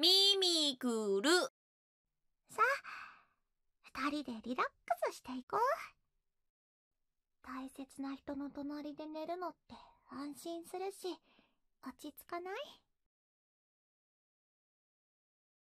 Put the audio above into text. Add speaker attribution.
Speaker 1: ミミクル。さあ、二人でリラックスしていこう。大切な人の隣で寝るのって安心するし、落ち着かない